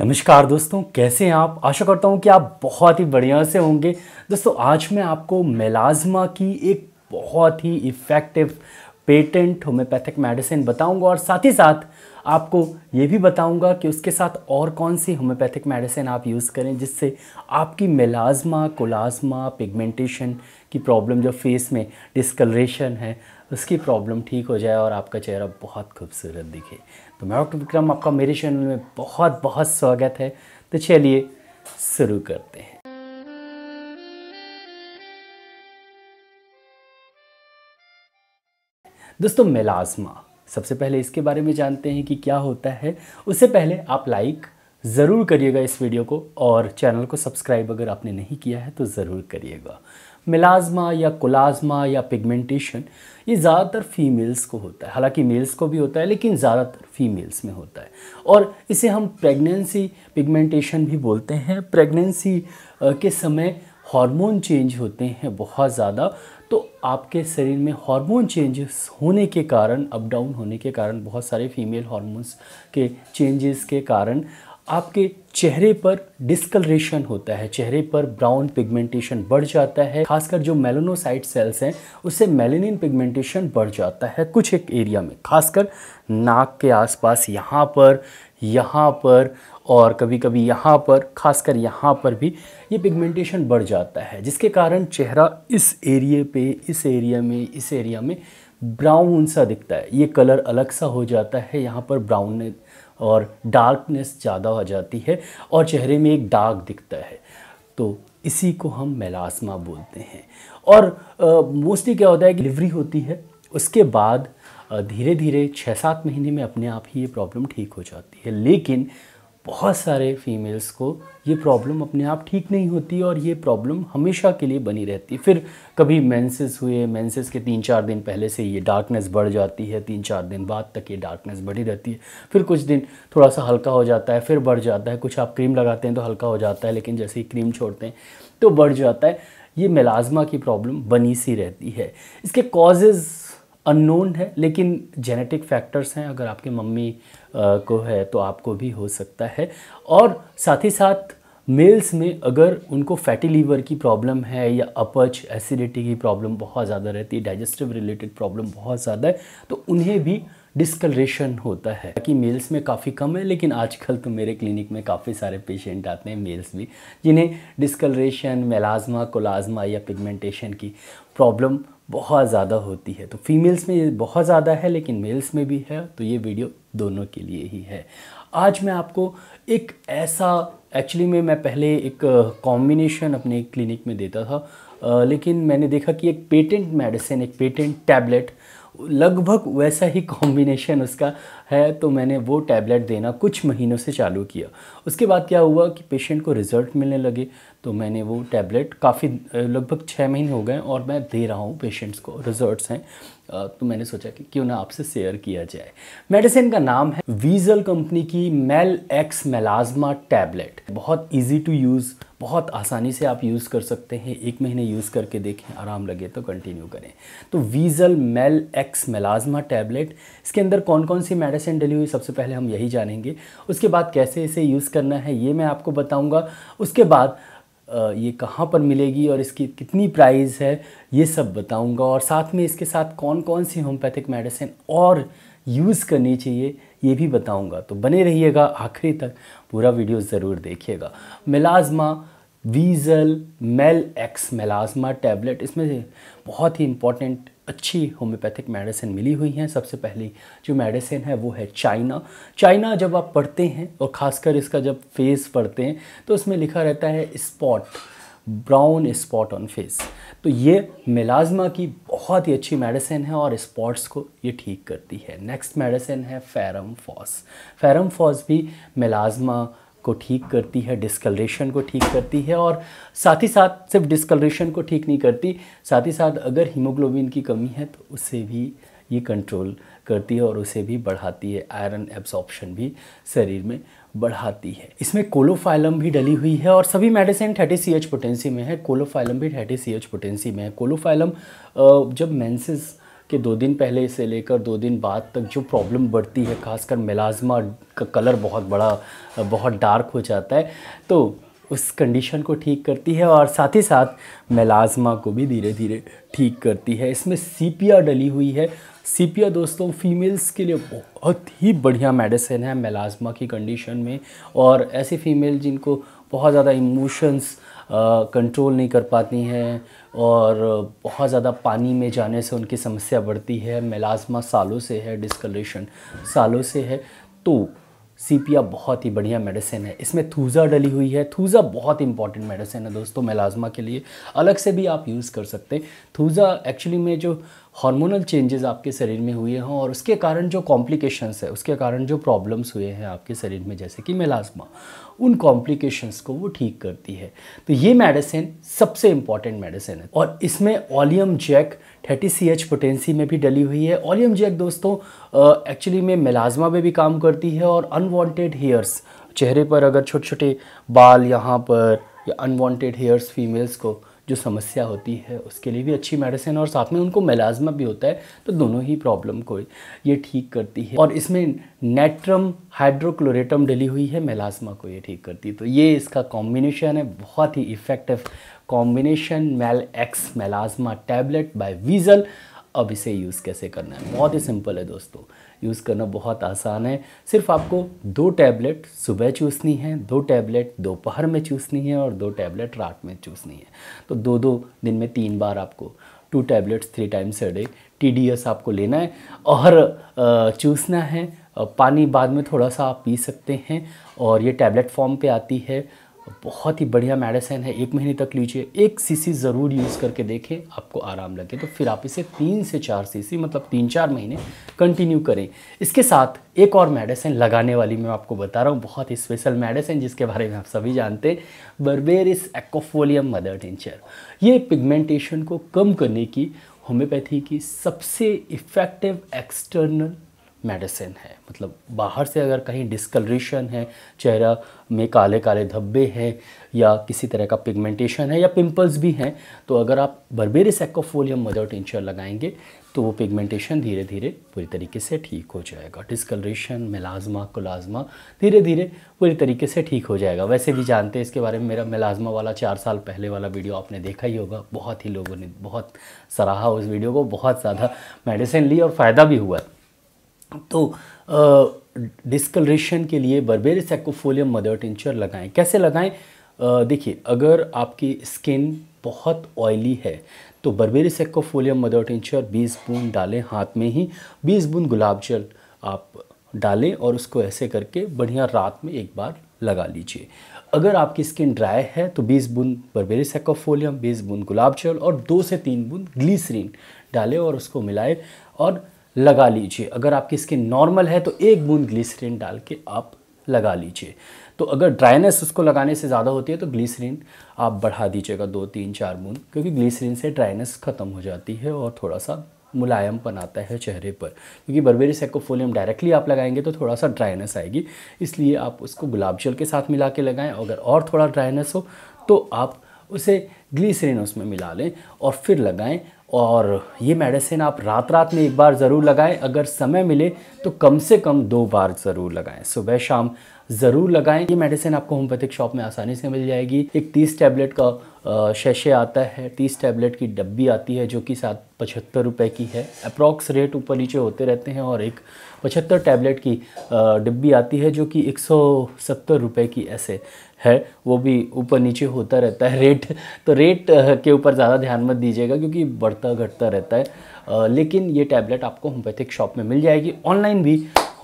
नमस्कार दोस्तों कैसे हैं आप आशा करता हूं कि आप बहुत ही बढ़िया से होंगे दोस्तों आज मैं आपको मेलाजमा की एक बहुत ही इफ़ेक्टिव पेटेंट होम्योपैथिक मेडिसिन बताऊंगा और साथ ही साथ आपको ये भी बताऊंगा कि उसके साथ और कौन सी होम्योपैथिक मेडिसिन आप यूज़ करें जिससे आपकी मेलाजमा कोलाजमा पिगमेंटेशन की प्रॉब्लम जो फेस में डिस्कलरेशन है उसकी प्रॉब्लम ठीक हो जाए और आपका चेहरा बहुत खूबसूरत दिखे तो मैं डॉक्टर विक्रम आपका मेरे चैनल में बहुत बहुत स्वागत है तो चलिए शुरू करते हैं दोस्तों मेलाजमा सबसे पहले इसके बारे में जानते हैं कि क्या होता है उससे पहले आप लाइक ज़रूर करिएगा इस वीडियो को और चैनल को सब्सक्राइब अगर आपने नहीं किया है तो ज़रूर करिएगा मिलाजमा या कोलाजमा या पिगमेंटेशन ये ज़्यादातर फीमेल्स को होता है हालांकि मेल्स को भी होता है लेकिन ज़्यादातर फीमेल्स में होता है और इसे हम प्रेगनेंसी पिगमेंटेशन भी बोलते हैं प्रेगनेंसी के समय हार्मोन चेंज होते हैं बहुत ज़्यादा तो आपके शरीर में हार्मोन चेंजेस होने के कारण अप डाउन होने के कारण बहुत सारे फीमेल हार्मोन्स के चेंजेस के कारण आपके चेहरे पर डिस्कलरेशन होता है चेहरे पर ब्राउन पिगमेंटेशन बढ़ जाता है खासकर जो मेलोनोसाइट सेल्स हैं उससे मेलेनिन पिगमेंटेशन बढ़ जाता है कुछ एक एरिया में खासकर नाक के आसपास यहाँ पर यहाँ पर और कभी कभी यहाँ पर खासकर यहाँ पर भी ये पिगमेंटेशन बढ़ जाता है जिसके कारण चेहरा इस एरिए पे इस एरिया में इस एरिया में ब्राउन सा दिखता है ये कलर अलग सा हो जाता है यहाँ पर ब्राउन और डार्कनेस ज़्यादा हो जाती है और चेहरे में एक डार्क दिखता है तो इसी को हम मेलास्मा बोलते हैं और मोस्टली क्या होता है कि डिलीवरी होती है उसके बाद धीरे धीरे छः सात महीने में अपने आप ही ये प्रॉब्लम ठीक हो जाती है लेकिन बहुत सारे फीमेल्स को ये प्रॉब्लम अपने आप ठीक नहीं होती और ये प्रॉब्लम हमेशा के लिए बनी रहती फिर कभी मेंसेस हुए मेंसेस के तीन चार दिन पहले से ये डार्कनेस बढ़ जाती है तीन चार दिन बाद तक ये डार्कनेस बढ़ी रहती है फिर कुछ दिन थोड़ा सा हल्का हो जाता है फिर बढ़ जाता है कुछ आप क्रीम लगाते हैं तो हल्का हो जाता है लेकिन जैसे ही क्रीम छोड़ते हैं तो बढ़ जाता है ये मेलाजमा की प्रॉब्लम बनी सी रहती है इसके कॉजेज़ अननोन है लेकिन जेनेटिक फैक्टर्स हैं अगर आपके मम्मी को है तो आपको भी हो सकता है और साथ ही साथ मेल्स में अगर उनको फैटी लीवर की प्रॉब्लम है या अपच एसिडिटी की प्रॉब्लम बहुत ज़्यादा रहती है डाइजेस्टिव रिलेटेड प्रॉब्लम बहुत ज़्यादा है तो उन्हें भी डिस्कलरेशन होता है कि मेल्स में काफ़ी कम है लेकिन आजकल तो मेरे क्लिनिक में काफ़ी सारे पेशेंट आते हैं मेल्स भी जिन्हें डिस्कलरेशन मेलाजमा कोलाजमा या पिगमेंटेशन की प्रॉब्लम बहुत ज़्यादा होती है तो फीमेल्स में ये बहुत ज़्यादा है लेकिन मेल्स में भी है तो ये वीडियो दोनों के लिए ही है आज मैं आपको एक ऐसा एक्चुअली में मैं पहले एक कॉम्बिनेशन अपने क्लिनिक में देता था लेकिन मैंने देखा कि एक पेटेंट मेडिसिन एक पेटेंट टैबलेट लगभग वैसा ही कॉम्बिनेशन उसका है तो मैंने वो टैबलेट देना कुछ महीनों से चालू किया उसके बाद क्या हुआ कि पेशेंट को रिज़ल्ट मिलने लगे तो मैंने वो टैबलेट काफ़ी लगभग छः महीने हो गए और मैं दे रहा हूँ पेशेंट्स को रिज़ल्ट हैं तो मैंने सोचा कि क्यों ना आपसे शेयर किया जाए मेडिसिन का नाम है वीजल कंपनी की मेल एक्स मेलाजमा टैबलेट बहुत ईजी टू यूज़ बहुत आसानी से आप यूज़ कर सकते हैं एक महीने यूज़ करके देखें आराम लगे तो कंटिन्यू करें तो Wheezal Mel X melasma tablet इसके अंदर कौन कौन सी मेडिसिन डली हुई सबसे पहले हम यही जानेंगे उसके बाद कैसे इसे यूज़ करना है ये मैं आपको बताऊँगा उसके बाद ये कहाँ पर मिलेगी और इसकी कितनी प्राइस है ये सब बताऊंगा और साथ में इसके साथ कौन कौन सी होम्योपैथिक मेडिसिन और यूज़ करनी चाहिए ये भी बताऊंगा तो बने रहिएगा आखिरी तक पूरा वीडियो ज़रूर देखिएगा melasma Wheezal Mel X melasma tablet इसमें से बहुत ही इंपॉर्टेंट अच्छी होम्योपैथिक मेडिसिन मिली हुई हैं सबसे पहली जो मेडिसिन है वो है चाइना चाइना जब आप पढ़ते हैं और ख़ासकर इसका जब फेस पढ़ते हैं तो उसमें लिखा रहता है spot brown spot on face तो ये मिलाजमा की बहुत ही अच्छी मेडिसिन है और स्पॉट्स को ये ठीक करती है नेक्स्ट मेडिसिन है फेरम फॉस फेरम फॉस भी मिलाजमा को ठीक करती है डिस्कलरेशन को ठीक करती है और साथ ही साथ सिर्फ डिस्कलरेशन को ठीक नहीं करती साथ ही साथ अगर हीमोग्लोबिन की कमी है तो उससे भी ये कंट्रोल करती है और उसे भी बढ़ाती है आयरन एब्सॉर्प्शन भी शरीर में बढ़ाती है इसमें कोलोफाइलम भी डली हुई है और सभी medicine thirty C H potency में है कोलोफाइलम भी थर्टी सी एच पोटेंसी में है कोलोफाइलम जब मेंसेस कि दो दिन पहले से लेकर दो दिन बाद तक जो प्रॉब्लम बढ़ती है खासकर मिलाजमा का कलर बहुत बड़ा बहुत डार्क हो जाता है तो उस कंडीशन को ठीक करती है और साथ ही साथ मिलाजमा को भी धीरे धीरे ठीक करती है इसमें सीपिया डली हुई है सीपिया दोस्तों फीमेल्स के लिए बहुत ही बढ़िया मेडिसिन है मिलाजमा की कंडीशन में और ऐसी फीमेल जिनको बहुत ज़्यादा इमोशंस कंट्रोल नहीं कर पाती हैं और बहुत ज़्यादा पानी में जाने से उनकी समस्या बढ़ती है मेलाजमा सालों से है डिस्कलेशन सालों से है तो सी बहुत ही बढ़िया मेडिसिन है इसमें थूज़ा डली हुई है थूज़ा बहुत इंपॉर्टेंट मेडिसिन है दोस्तों मेलाजमा के लिए अलग से भी आप यूज़ कर सकते हैं थूज़ा एक्चुअली में जो हार्मोनल चेंजेस आपके शरीर में हुए हों और उसके कारण जो कॉम्प्लिकेशंस है उसके कारण जो प्रॉब्लम्स हुए हैं आपके शरीर में जैसे कि मेलाजमा उन कॉम्प्लिकेशंस को वो ठीक करती है तो ये मेडिसिन सबसे इम्पॉर्टेंट मेडिसिन है और इसमें oleum jac thirty C H potency में भी डली हुई है ओलियम जैक दोस्तों एक्चुअली में मेलाजमा में भी काम करती है और अनवांटेड हेयर्स चेहरे पर अगर छोटे छोटे बाल यहाँ पर या अनवांटेड हेयर्स फीमेल्स को जो समस्या होती है उसके लिए भी अच्छी मेडिसिन और साथ में उनको मेलाजमा भी होता है तो दोनों ही प्रॉब्लम को ये ठीक करती है और इसमें नेट्रम हाइड्रोक्लोरेटम डली हुई है मेलाजमा को ये ठीक करती है तो ये इसका कॉम्बिनेशन है बहुत ही effective combination Mel X melasma tablet by Wheezal अब इसे यूज़ कैसे करना है बहुत ही सिंपल है दोस्तों यूज़ करना बहुत आसान है सिर्फ आपको दो टैबलेट सुबह चूसनी है दो टैबलेट दोपहर में चूसनी है और दो टैबलेट रात में चूसनी है तो दो दो दिन में तीन बार आपको two tablets three times a day टी आपको लेना है और चूसना है पानी बाद में थोड़ा सा आप पी सकते हैं और ये टैबलेट फॉर्म पे आती है बहुत ही बढ़िया मेडिसिन है एक महीने तक लीजिए एक सीसी ज़रूर यूज़ करके देखें आपको आराम लगे तो फिर आप इसे तीन से चार सीसी मतलब तीन चार महीने कंटिन्यू करें इसके साथ एक और मेडिसिन लगाने वाली मैं आपको बता रहा हूँ बहुत ही स्पेशल मेडिसिन जिसके बारे में आप सभी जानते हैं बर्बेरिस एकोफोलियम मदर टिंचर ये पिगमेंटेशन को कम करने की होम्योपैथी की सबसे इफ़ेक्टिव एक्सटर्नल मेडिसिन है मतलब बाहर से अगर कहीं डिस्कलरेशन है चेहरा में काले काले धब्बे हैं या किसी तरह का पिगमेंटेशन है या पिंपल्स भी हैं तो अगर आप बर्बेरिस एक्ोफोलियम मदर टिंचर लगाएंगे तो वो पिगमेंटेशन धीरे धीरे पूरी तरीके से ठीक हो जाएगा डिस्कलरेशन मेलाजमा कोलाजमा धीरे धीरे पूरी तरीके से ठीक हो जाएगा वैसे भी जानते हैं इसके बारे में मेरा मेलाजमा वाला चार साल पहले वाला वीडियो आपने देखा ही होगा बहुत ही लोगों ने बहुत सराहा उस वीडियो को बहुत ज़्यादा मेडिसिन ली और फ़ायदा भी हुआ है तो डिस्कलरेशन के लिए बर्बेर सेकोफोलियम मदर टिंचर लगाएं कैसे लगाएं देखिए अगर आपकी स्किन बहुत ऑयली है तो बर्बेर सेकोफोलियम मदर टिंचर बीस बूंद डालें हाथ में ही बीस बूंद गुलाब जल आप डालें और उसको ऐसे करके बढ़िया रात में एक बार लगा लीजिए अगर आपकी स्किन ड्राई है तो 20 बूंद बर्बेरी सेकोफोलियम 20 बूंद गुलाब जल और दो से तीन बूंद ग्लीसरीन डालें और उसको मिलाए और लगा लीजिए अगर आपकी स्किन नॉर्मल है तो एक बूंद ग्लिसरीन डाल के आप लगा लीजिए तो अगर ड्राइनेस उसको लगाने से ज़्यादा होती है तो ग्लिसरीन आप बढ़ा दीजिएगा दो तीन चार बूंद क्योंकि ग्लिसरीन से ड्राइनेस ख़त्म हो जाती है और थोड़ा सा मुलायमपन आता है चेहरे पर क्योंकि बर्बेरी सेकोफोलियम डायरेक्टली आप लगाएंगे तो थोड़ा सा ड्राइनेस आएगी इसलिए आप उसको गुलाब जल के साथ मिला के लगाएं अगर और थोड़ा ड्राइनेस हो तो आप उसे ग्लीसरीन उसमें मिला लें और फिर लगाएं और ये मेडिसिन आप रात रात में एक बार ज़रूर लगाएं अगर समय मिले तो कम से कम दो बार ज़रूर लगाएं सुबह शाम ज़रूर लगाएं ये मेडिसिन आपको होम्योपैथिक शॉप में आसानी से मिल जाएगी एक तीस टैबलेट का शेशे आता है तीस टैबलेट की डब्बी आती है जो कि सात पचहत्तर रुपये की है अप्रॉक्स रेट ऊपर नीचे होते रहते हैं और एक पचहत्तर टैबलेट की डिब्बी आती है जो कि एक सौ सत्तर रुपये की ऐसे है वो भी ऊपर नीचे होता रहता है रेट तो रेट के ऊपर ज़्यादा ध्यान मत दीजिएगा क्योंकि बढ़ता घटता रहता है लेकिन ये टैबलेट आपको होम्योपैथिक शॉप में मिल जाएगी ऑनलाइन भी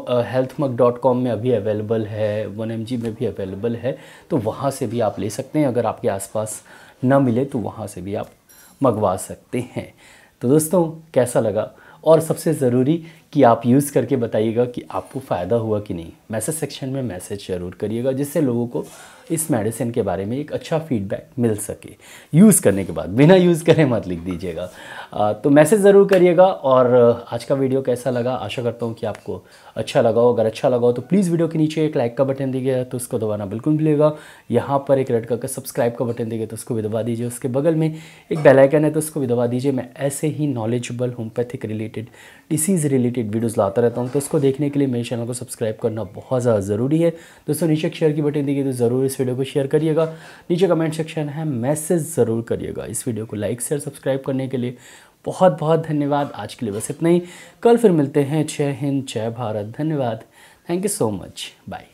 हेल्थ मक डॉट कॉम में अभी अवेलेबल है वन एम जी में भी अवेलेबल है तो वहाँ से भी आप ले सकते हैं अगर आपके आसपास ना मिले तो वहाँ से भी आप मंगवा सकते हैं तो दोस्तों कैसा लगा और सबसे ज़रूरी कि आप यूज़ करके बताइएगा कि आपको फ़ायदा हुआ कि नहीं मैसेज सेक्शन में मैसेज ज़रूर करिएगा जिससे लोगों को इस मेडिसिन के बारे में एक अच्छा फीडबैक मिल सके यूज़ करने के बाद बिना यूज़ करें मत लिख दीजिएगा तो मैसेज ज़रूर करिएगा और आज का वीडियो कैसा लगा आशा करता हूँ कि आपको अच्छा लगा हो अगर अच्छा लगा हो तो प्लीज़ वीडियो के नीचे एक लाइक का बटन गया तो उसको दबाना बिल्कुल मिलेगा यहाँ पर एक रेड करके सब्सक्राइब का बटन देगा तो उसको भी दबा दीजिए उसके बगल में एक बेलाइकन है तो उसको भी दबा दीजिए मैं ऐसे ही नॉलेजेबल होमपैथिक रिलेटेड इसी से रिलेटेड वीडियोस लाता रहता हूँ तो उसको देखने के लिए मेरे चैनल को सब्सक्राइब करना बहुत ज़्यादा ज़रूरी है दोस्तों नीचे शेयर की बटन देखिए तो ज़रूर इस वीडियो को शेयर करिएगा नीचे कमेंट सेक्शन है मैसेज ज़रूर करिएगा इस वीडियो को लाइक शेयर सब्सक्राइब करने के लिए बहुत बहुत धन्यवाद आज के लिए बस इतना ही कल फिर मिलते हैं जय हिंद जय भारत धन्यवाद thank you so much bye